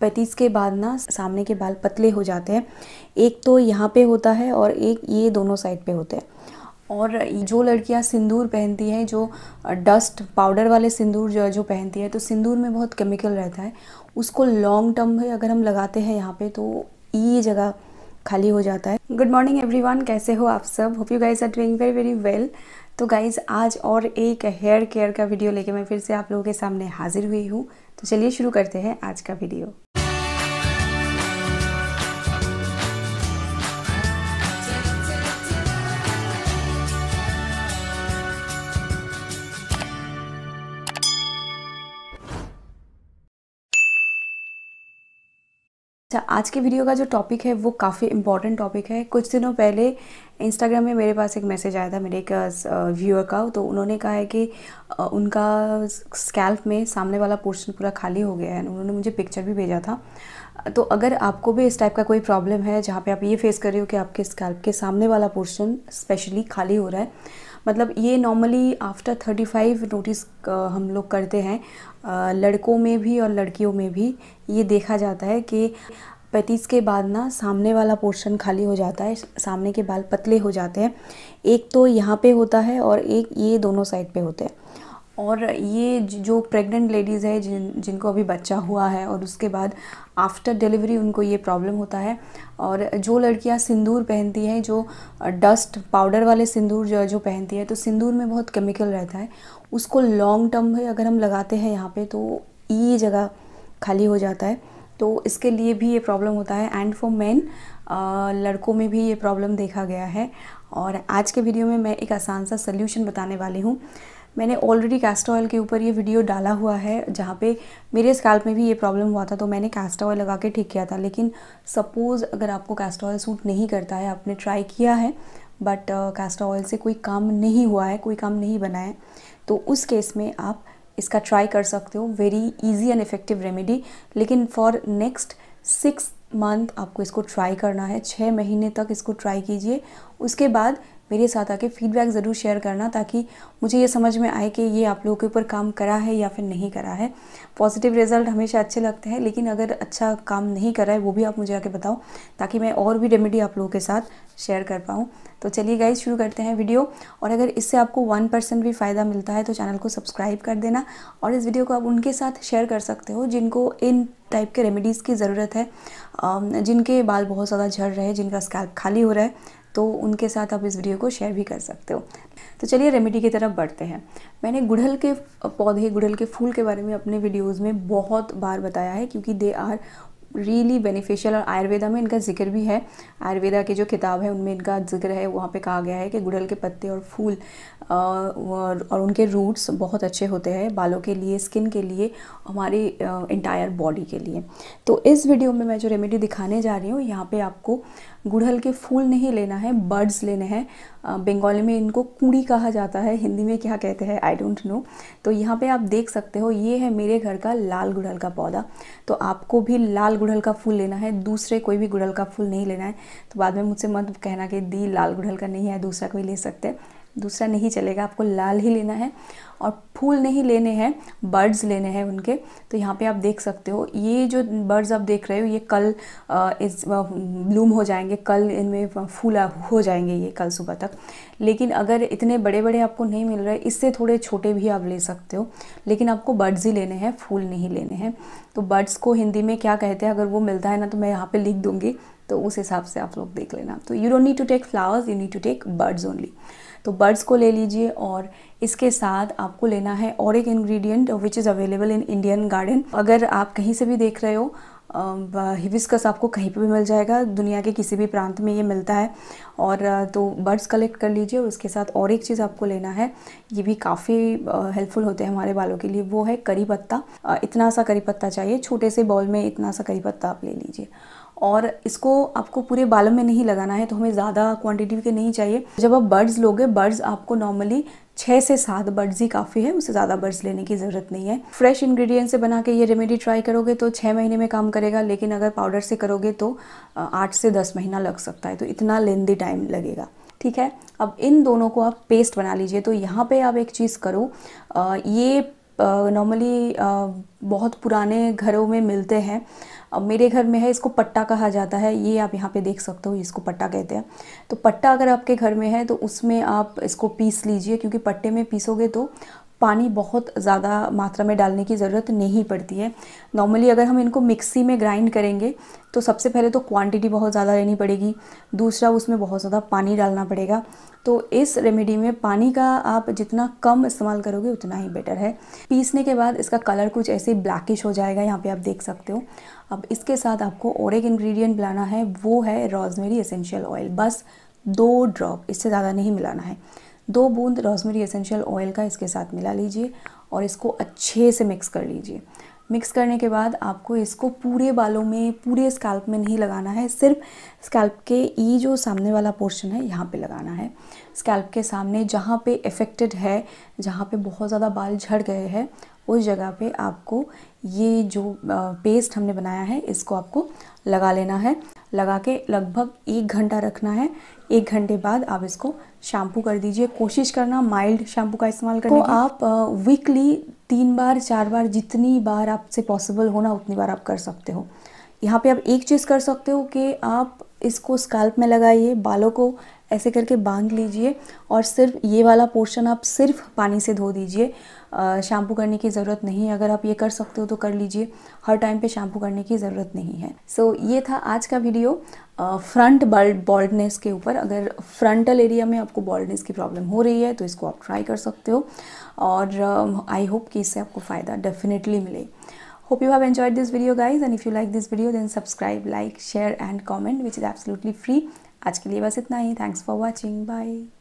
पैंतीस के बाद ना सामने के बाल पतले हो जाते हैं एक तो यहाँ पे होता है और एक ये दोनों साइड पे होते हैं और जो लड़कियाँ सिंदूर पहनती हैं जो डस्ट पाउडर वाले सिंदूर जो जो पहनती है तो सिंदूर में बहुत केमिकल रहता है उसको लॉन्ग टर्म में अगर हम लगाते हैं यहाँ पे तो ये जगह खाली हो जाता है गुड मॉर्निंग एवरीवन कैसे हो आप सब hope you guys are doing very very well तो गाइज आज और एक हेयर केयर का वीडियो लेके मैं फिर से आप लोगों के सामने हाजिर हुई हूँ तो चलिए शुरू करते हैं आज का वीडियो अच्छा आज के वीडियो का जो टॉपिक है वो काफ़ी इंपॉर्टेंट टॉपिक है कुछ दिनों पहले इंस्टाग्राम में मेरे पास एक मैसेज आया था मेरे एक व्यूअर का तो उन्होंने कहा है कि उनका स्कैल्प में सामने वाला पोर्शन पूरा खाली हो गया है उन्होंने मुझे पिक्चर भी भेजा था तो अगर आपको भी इस टाइप का कोई प्रॉब्लम है जहाँ पे आप ये फेस कर रहे हो कि आपके स्कैल्प के सामने वाला पोर्शन स्पेशली खाली हो रहा है मतलब ये normally after thirty five notice हम लोग करते हैं लड़कों में भी और लड़कियों में भी ये देखा जाता है कि पैंतीस के बाद ना सामने वाला पोर्शन खाली हो जाता है सामने के बाल पतले हो जाते हैं एक तो यहाँ पे होता है और एक ये दोनों साइड पे होते हैं और ये जो प्रेग्नेंट लेडीज़ है जिन जिनको अभी बच्चा हुआ है और उसके बाद आफ्टर डिलीवरी उनको ये प्रॉब्लम होता है और जो लड़कियां सिंदूर पहनती हैं जो डस्ट पाउडर वाले सिंदूर जो जो पहनती है तो सिंदूर में बहुत केमिकल रहता है उसको लॉन्ग टर्म में अगर हम लगाते हैं यहाँ पे तो ये जगह खाली हो जाता है तो इसके लिए भी ये प्रॉब्लम होता है एंड फॉर मैन लड़कों में भी ये प्रॉब्लम देखा गया है और आज के वीडियो में मैं एक आसान सा सल्यूशन बताने वाली हूँ मैंने ऑलरेडी कैस्टर ऑयल के ऊपर ये वीडियो डाला हुआ है जहाँ पे मेरे स्कैल्प में भी ये प्रॉब्लम हुआ था तो मैंने कैस्टर ऑयल लगा के ठीक किया था लेकिन सपोज़ अगर आपको कैस्टर ऑयल सूट नहीं करता है आपने ट्राई किया है बट कैस्टर ऑयल से कोई काम नहीं हुआ है कोई काम नहीं बना है तो उस केस में आप इसका ट्राई कर सकते हो very easy and effective remedy लेकिन फॉर नेक्स्ट सिक्स मंथ आपको इसको ट्राई करना है छः महीने तक इसको ट्राई कीजिए उसके बाद मेरे साथ आके फीडबैक ज़रूर शेयर करना ताकि मुझे ये समझ में आए कि ये आप लोगों के ऊपर काम करा है या फिर नहीं करा है पॉजिटिव रिजल्ट हमेशा अच्छे लगते हैं लेकिन अगर अच्छा काम नहीं करा है वो भी आप मुझे आके बताओ ताकि मैं और भी रेमेडी आप लोगों के साथ शेयर कर पाऊँ तो चलिए गाइज शुरू करते हैं वीडियो और अगर इससे आपको वन परसेंट भी फ़ायदा मिलता है तो चैनल को सब्सक्राइब कर देना और इस वीडियो को आप उनके साथ शेयर कर सकते हो जिनको इन टाइप के रेमेडीज़ की ज़रूरत है जिनके बाल बहुत ज़्यादा झड़ रहे हैं जिनका स्कैल्प खाली हो रहा है तो उनके साथ आप इस वीडियो को शेयर भी कर सकते हो तो चलिए रेमेडी की तरफ बढ़ते हैं मैंने गुड़हल के पौधे गुड़हल के फूल के बारे में अपने वीडियोज़ में बहुत बार बताया है क्योंकि दे आर रियली बेनिफिशियल और आयुर्वेदा में इनका जिक्र भी है आयुर्वेदा की जो किताब है उनमें इनका जिक्र है वहाँ पे कहा गया है कि गुड़हल के पत्ते और फूल और उनके रूट्स बहुत अच्छे होते हैं बालों के लिए स्किन के लिए हमारी इंटायर बॉडी के लिए तो इस वीडियो में मैं जो रेमेडी दिखाने जा रही हूँ यहाँ पे आपको गुड़हल के फूल नहीं लेना है बर्ड्स लेने हैं बंगाली में इनको कुड़ी कहा जाता है हिंदी में क्या कहते हैं आई डोंट नो तो यहाँ पे आप देख सकते हो ये है मेरे घर का लाल गुड़हल का पौधा तो आपको भी लाल गुड़हल का फूल लेना है दूसरे कोई भी गुड़हल का फूल नहीं लेना है तो बाद में मुझसे मत कहना कि दी लाल गुड़हल का नहीं है दूसरा कोई ले सकते दूसरा नहीं चलेगा आपको लाल ही लेना है और फूल नहीं लेने हैं बर्ड्स लेने हैं उनके तो यहाँ पे आप देख सकते हो ये जो बर्ड्स आप देख रहे हो ये कल इस ब्लूम हो जाएंगे कल इनमें फूल हो जाएंगे ये कल सुबह तक लेकिन अगर इतने बड़े बड़े आपको नहीं मिल रहे इससे थोड़े छोटे भी आप ले सकते हो लेकिन आपको बर्ड्स ही लेने हैं फूल नहीं लेने हैं तो बर्ड्स को हिंदी में क्या कहते हैं अगर वो मिलता है ना तो मैं यहाँ पर लिख दूँगी तो उस हिसाब से आप लोग देख लेना तो you don't need to take flowers you need to take birds only तो बर्ड्स को ले लीजिए और इसके साथ आपको लेना है और एक ingredient which is available in Indian garden अगर आप कहीं से भी देख रहे हो हिविस्कस आपको कहीं पर भी मिल जाएगा दुनिया के किसी भी प्रांत में ये मिलता है और तो बर्ड्स कलेक्ट कर लीजिए और उसके साथ और एक चीज़ आपको लेना है ये भी काफ़ी हेल्पफुल होते हैं हमारे बालों के लिए वो है करी पत्ता इतना सा करी पत्ता चाहिए छोटे से बॉल में इतना सा करी पत्ता आप ले लीजिए और इसको आपको पूरे बालों में नहीं लगाना है तो हमें ज़्यादा क्वांटिटी के नहीं चाहिए जब आप बर्ड्स लोगे बर्ड्स आपको नॉर्मली छः से सात बर्ड्स ही काफ़ी है उससे ज़्यादा बर्ड्स लेने की ज़रूरत नहीं है फ्रेश इंग्रेडिएंट से बना के ये रेमेडी ट्राई करोगे तो छः महीने में काम करेगा लेकिन अगर पाउडर से करोगे तो आठ से दस महीना लग सकता है तो इतना लेंदी टाइम लगेगा ठीक है अब इन दोनों को आप पेस्ट बना लीजिए तो यहाँ पे आप एक चीज़ करो ये नॉर्मली बहुत पुराने घरों में मिलते हैं अब मेरे घर में है इसको पट्टा कहा जाता है ये आप यहाँ पे देख सकते हो इसको पट्टा कहते हैं तो पट्टा अगर आपके घर में है तो उसमें आप इसको पीस लीजिए क्योंकि पट्टे में पीसोगे तो पानी बहुत ज़्यादा मात्रा में डालने की ज़रूरत नहीं पड़ती है नॉर्मली अगर हम इनको मिक्सी में ग्राइंड करेंगे तो सबसे पहले तो क्वांटिटी बहुत ज़्यादा लेनी पड़ेगी दूसरा उसमें बहुत ज़्यादा पानी डालना पड़ेगा तो इस रेमेडी में पानी का आप जितना कम इस्तेमाल करोगे उतना ही बेटर है पीसने के बाद इसका कलर कुछ ऐसे ब्लैकिश हो जाएगा यहाँ पे आप देख सकते हो अब इसके साथ आपको और एक इन्ग्रीडियंट मिलाना है वो है रोजमेरी एसेंशियल ऑयल बस दो ड्रॉप इससे ज़्यादा नहीं मिलाना है दो बूंद रोजमेरी एसेंशियल ऑयल का इसके साथ मिला लीजिए और इसको अच्छे से मिक्स कर लीजिए मिक्स करने के बाद आपको इसको पूरे बालों में पूरे स्कैल्प में नहीं लगाना है सिर्फ स्कैल्प के ई जो सामने वाला पोर्शन है यहाँ पे लगाना है स्कैल्प के सामने जहाँ पे इफ़ेक्टेड है जहाँ पे बहुत ज़्यादा बाल झड़ गए हैं उस जगह पे आपको ये जो पेस्ट हमने बनाया है इसको आपको लगा लेना है लगा के लगभग एक घंटा रखना है एक घंटे बाद आप इसको शैम्पू कर दीजिए कोशिश करना माइल्ड शैम्पू का इस्तेमाल करना तो आप वीकली तीन बार चार बार जितनी बार आपसे पॉसिबल होना उतनी बार आप कर सकते हो यहाँ पे आप एक चीज़ कर सकते हो कि आप इसको स्कैल्प में लगाइए बालों को ऐसे करके बांध लीजिए और सिर्फ ये वाला पोर्शन आप सिर्फ पानी से धो दीजिए शैम्पू करने की ज़रूरत नहीं अगर आप ये कर सकते हो तो कर लीजिए हर टाइम पे शैम्पू करने की ज़रूरत नहीं है सो so, ये था आज का वीडियो फ्रंट बल्ड बॉल्डनेस के ऊपर अगर फ्रंटल एरिया में आपको बॉल्डनेस की प्रॉब्लम हो रही है तो इसको आप ट्राई कर सकते हो और आई होप कि इससे आपको फ़ायदा डेफिनेटली मिले hope you have enjoyed this video guys and if you like this video then subscribe like share and comment which is absolutely free आज के लिए बस इतना ही थैंक्स फॉर